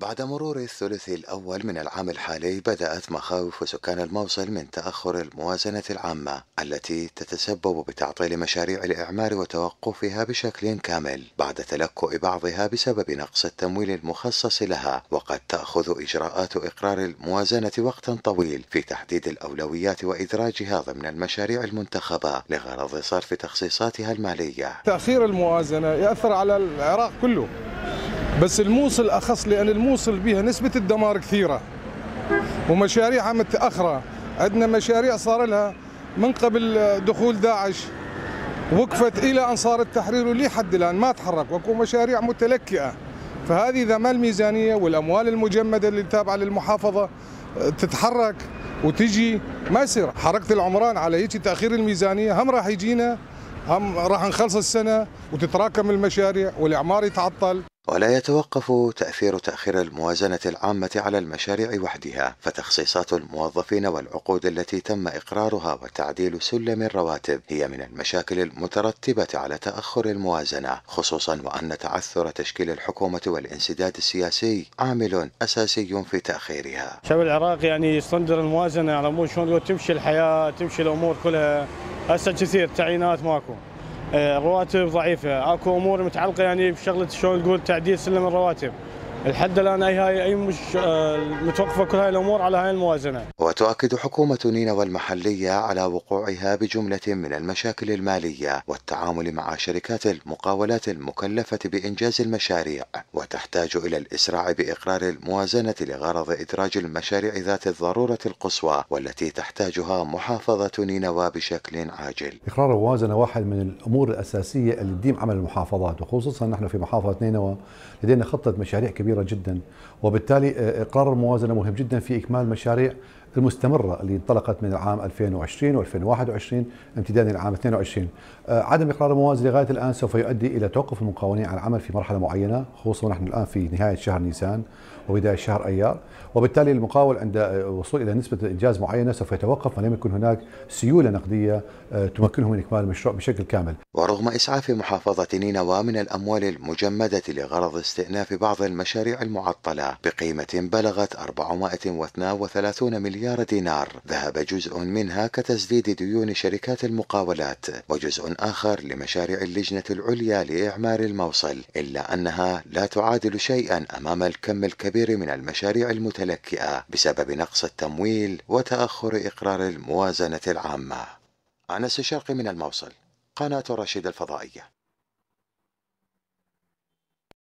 بعد مرور الثلث الأول من العام الحالي بدأت مخاوف سكان الموصل من تأخر الموازنة العامة التي تتسبب بتعطيل مشاريع الإعمار وتوقفها بشكل كامل بعد تلكؤ بعضها بسبب نقص التمويل المخصص لها وقد تأخذ إجراءات إقرار الموازنة وقتا طويل في تحديد الأولويات وإدراجها ضمن المشاريع المنتخبة لغرض صرف تخصيصاتها المالية تأخير الموازنة يأثر على العراق كله بس الموصل أخص لأن الموصل بها نسبة الدمار كثيرة ومشاريعها متأخرة عندنا مشاريع صار لها من قبل دخول داعش وقفت إلى أن صار التحرير ولي حد الآن ما تحرك وأكو مشاريع متلكئة فهذه إذا ما الميزانية والأموال المجمدة اللي تابعة للمحافظة آه، تتحرك وتجي ما يصير حركة العمران على هيك تأخير الميزانية هم راح يجينا هم راح نخلص السنة وتتراكم المشاريع والإعمار يتعطل ولا يتوقف تأثير تأخير الموازنة العامة على المشاريع وحدها، فتخصيصات الموظفين والعقود التي تم إقرارها وتعديل سلم الرواتب هي من المشاكل المترتبة على تأخر الموازنة، خصوصا وأن تعثر تشكيل الحكومة والانسداد السياسي عامل أساسي في تأخيرها. شعب العراق يعني يصندر الموازنة على مو شلون تمشي الحياة، تمشي الأمور كلها، هسه كثير تعيينات ماكو. آه، رواتب ضعيفه اكو امور متعلقه يعني بشغله شلون تقول تعديل سلم الرواتب لحد الان اي هاي اي مش آه، متوقفه كل هاي الامور على هاي الموازنه. وتؤكد حكومه نينوى المحليه على وقوعها بجمله من المشاكل الماليه والتعامل مع شركات المقاولات المكلفه بانجاز المشاريع وتحتاج الى الاسراع باقرار الموازنه لغرض ادراج المشاريع ذات الضروره القصوى والتي تحتاجها محافظه نينوى بشكل عاجل. اقرار الموازنه واحد من الامور الاساسيه اللي تديم عمل المحافظات وخصوصا نحن في محافظه نينوى لدينا خطه مشاريع كبيره كبيرة جدا وبالتالي آه، إقرار الموازنة مهم جدا في إكمال مشاريع المستمرة اللي انطلقت من العام 2020 و2021 امتدادا للعام 22 آه، عدم إقرار الموازنه لغاية الآن سوف يؤدي إلى توقف المقاولين عن العمل في مرحلة معينة خصوصا نحن الآن في نهاية شهر نيسان وبداية شهر أيار وبالتالي المقاول عند الوصول آه، إلى نسبة إنجاز معينة سوف يتوقف ولم يكن هناك سيولة نقدية آه، تمكنه من إكمال المشروع بشكل كامل ورغم إسعاف محافظة نينوى من الأموال المجمدة لغرض استئناف بعض المشاريع المعطلة بقيمة بلغت 432 مليار مليار دينار ذهب جزء منها كتسديد ديون شركات المقاولات وجزء آخر لمشاريع اللجنة العليا لإعمار الموصل إلا أنها لا تعادل شيئا أمام الكم الكبير من المشاريع المتلكئة بسبب نقص التمويل وتأخر إقرار الموازنة العامة أنس الشرقي من الموصل قناة رشيد الفضائية